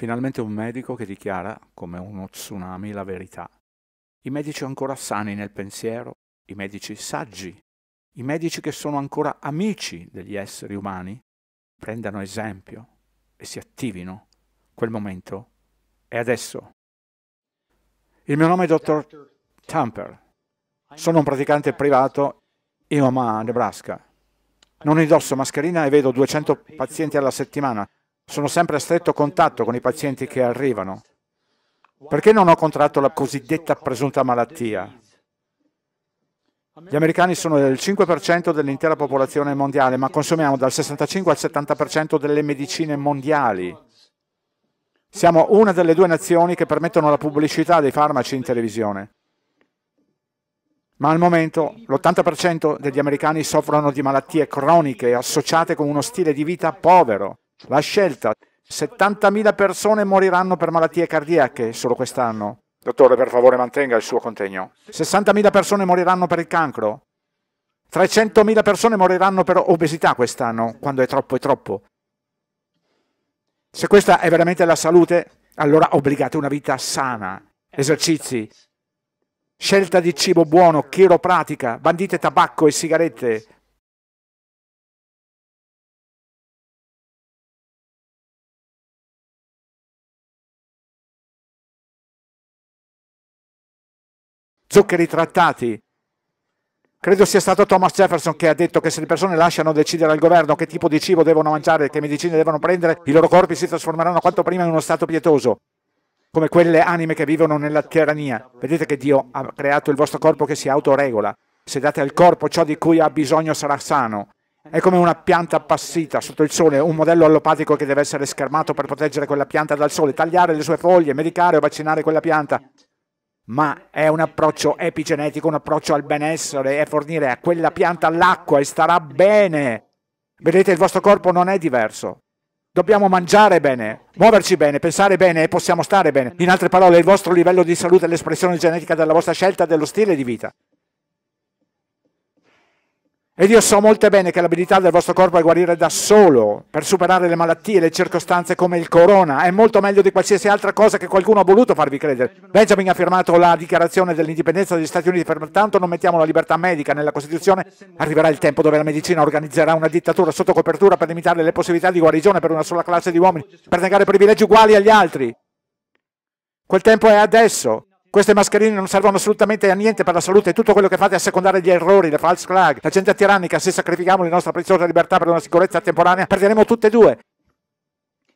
Finalmente un medico che dichiara, come uno tsunami, la verità. I medici ancora sani nel pensiero, i medici saggi, i medici che sono ancora amici degli esseri umani, prendano esempio e si attivino. Quel momento è adesso. Il mio nome è dottor Tamper. Sono un praticante privato in Omaha, Nebraska. Non indosso mascherina e vedo 200 pazienti alla settimana. Sono sempre a stretto contatto con i pazienti che arrivano. Perché non ho contratto la cosiddetta presunta malattia? Gli americani sono il 5% dell'intera popolazione mondiale, ma consumiamo dal 65 al 70% delle medicine mondiali. Siamo una delle due nazioni che permettono la pubblicità dei farmaci in televisione. Ma al momento l'80% degli americani soffrono di malattie croniche associate con uno stile di vita povero. La scelta, 70.000 persone moriranno per malattie cardiache solo quest'anno. Dottore, per favore mantenga il suo contegno. 60.000 persone moriranno per il cancro. 300.000 persone moriranno per obesità quest'anno, quando è troppo è troppo. Se questa è veramente la salute, allora obbligate una vita sana, esercizi, scelta di cibo buono, chiropratica, bandite tabacco e sigarette, zuccheri trattati. Credo sia stato Thomas Jefferson che ha detto che se le persone lasciano decidere al governo che tipo di cibo devono mangiare e che medicine devono prendere, i loro corpi si trasformeranno quanto prima in uno stato pietoso, come quelle anime che vivono nella tirania. Vedete che Dio ha creato il vostro corpo che si autoregola. Se date al corpo ciò di cui ha bisogno sarà sano. È come una pianta appassita sotto il sole, un modello allopatico che deve essere schermato per proteggere quella pianta dal sole, tagliare le sue foglie, medicare o vaccinare quella pianta ma è un approccio epigenetico, un approccio al benessere, e fornire a quella pianta l'acqua e starà bene. Vedete, il vostro corpo non è diverso. Dobbiamo mangiare bene, muoverci bene, pensare bene e possiamo stare bene. In altre parole, il vostro livello di salute è l'espressione genetica della vostra scelta dello stile di vita. Ed io so molto bene che l'abilità del vostro corpo è guarire da solo, per superare le malattie e le circostanze come il corona, è molto meglio di qualsiasi altra cosa che qualcuno ha voluto farvi credere. Benjamin ha firmato la dichiarazione dell'indipendenza degli Stati Uniti, pertanto non mettiamo la libertà medica nella Costituzione. Arriverà il tempo dove la medicina organizzerà una dittatura sotto copertura per limitare le possibilità di guarigione per una sola classe di uomini, per negare privilegi uguali agli altri. Quel tempo è adesso. Queste mascherine non servono assolutamente a niente per la salute, e tutto quello che fate è secondare gli errori, le false flag, la gente tirannica, se sacrifichiamo la nostra preziosa libertà per una sicurezza temporanea, perderemo tutte e due.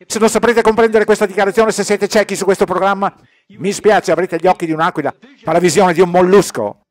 Se non saprete comprendere questa dichiarazione, se siete ciechi su questo programma, mi spiace, avrete gli occhi di un'aquila, ma la visione di un mollusco.